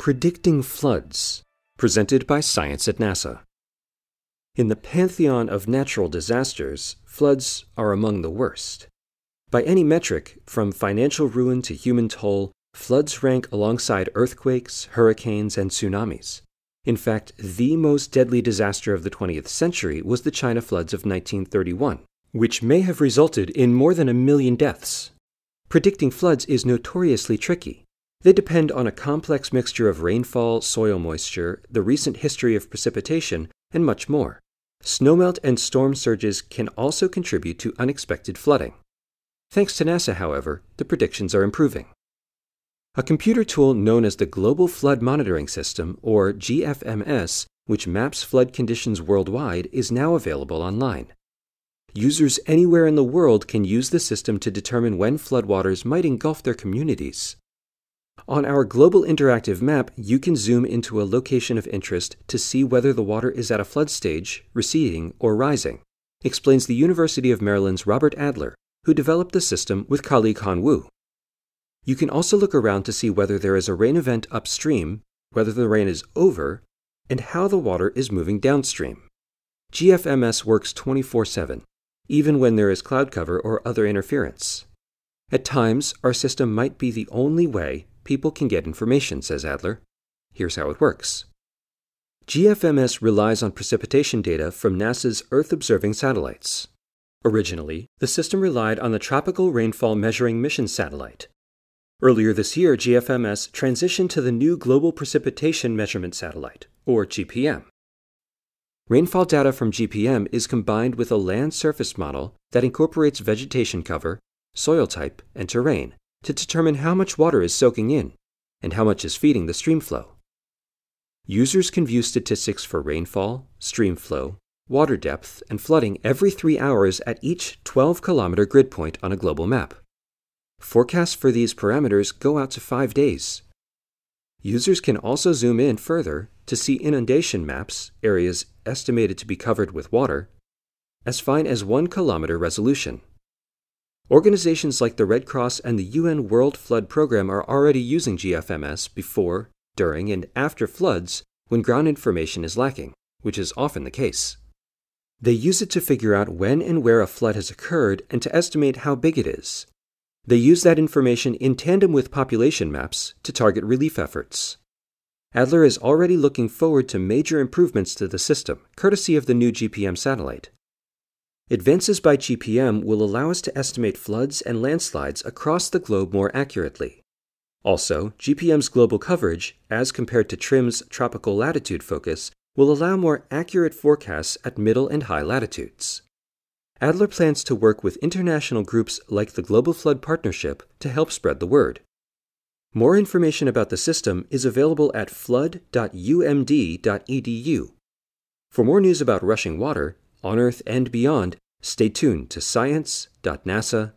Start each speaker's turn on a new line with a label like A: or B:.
A: Predicting Floods, presented by Science at NASA. In the pantheon of natural disasters, floods are among the worst. By any metric, from financial ruin to human toll, floods rank alongside earthquakes, hurricanes, and tsunamis. In fact, the most deadly disaster of the 20th century was the China floods of 1931, which may have resulted in more than a million deaths. Predicting floods is notoriously tricky, they depend on a complex mixture of rainfall, soil moisture, the recent history of precipitation, and much more. Snowmelt and storm surges can also contribute to unexpected flooding. Thanks to NASA, however, the predictions are improving. A computer tool known as the Global Flood Monitoring System, or GFMS, which maps flood conditions worldwide, is now available online. Users anywhere in the world can use the system to determine when floodwaters might engulf their communities. On our global interactive map, you can zoom into a location of interest to see whether the water is at a flood stage, receding, or rising, explains the University of Maryland's Robert Adler, who developed the system with colleague Han Wu. You can also look around to see whether there is a rain event upstream, whether the rain is over, and how the water is moving downstream. GFMS works 24 7, even when there is cloud cover or other interference. At times, our system might be the only way people can get information, says Adler. Here's how it works GFMS relies on precipitation data from NASA's Earth observing satellites. Originally, the system relied on the Tropical Rainfall Measuring Mission satellite. Earlier this year, GFMS transitioned to the new Global Precipitation Measurement Satellite, or GPM. Rainfall data from GPM is combined with a land surface model that incorporates vegetation cover, soil type, and terrain to determine how much water is soaking in and how much is feeding the stream flow. Users can view statistics for rainfall, stream flow, water depth, and flooding every three hours at each 12 kilometer grid point on a global map. Forecasts for these parameters go out to five days. Users can also zoom in further to see inundation maps, areas estimated to be covered with water, as fine as one kilometer resolution. Organizations like the Red Cross and the UN World Flood Program are already using GFMS before, during, and after floods when ground information is lacking, which is often the case. They use it to figure out when and where a flood has occurred and to estimate how big it is. They use that information in tandem with population maps to target relief efforts. Adler is already looking forward to major improvements to the system, courtesy of the new GPM satellite. Advances by GPM will allow us to estimate floods and landslides across the globe more accurately. Also, GPM's global coverage, as compared to TRIM's tropical latitude focus, will allow more accurate forecasts at middle and high latitudes. Adler plans to work with international groups like the Global Flood Partnership to help spread the word. More information about the system is available at flood.umd.edu. For more news about rushing water, on Earth and beyond, stay tuned to science.nasa.gov.